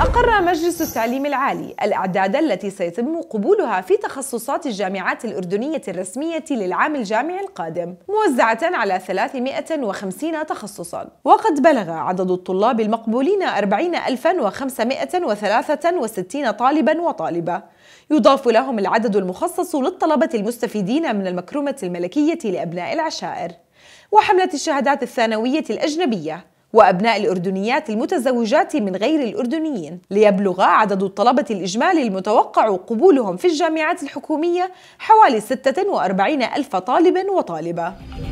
أقر مجلس التعليم العالي الأعداد التي سيتم قبولها في تخصصات الجامعات الأردنية الرسمية للعام الجامعي القادم موزعة على 350 تخصصا وقد بلغ عدد الطلاب المقبولين 40563 طالبا وطالبة يضاف لهم العدد المخصص للطلبة المستفيدين من المكرمة الملكية لأبناء العشائر وحملة الشهادات الثانوية الأجنبية وأبناء الأردنيات المتزوجات من غير الأردنيين ليبلغ عدد الطلبة الإجمالي المتوقع قبولهم في الجامعات الحكومية حوالي 46 ألف طالب وطالبة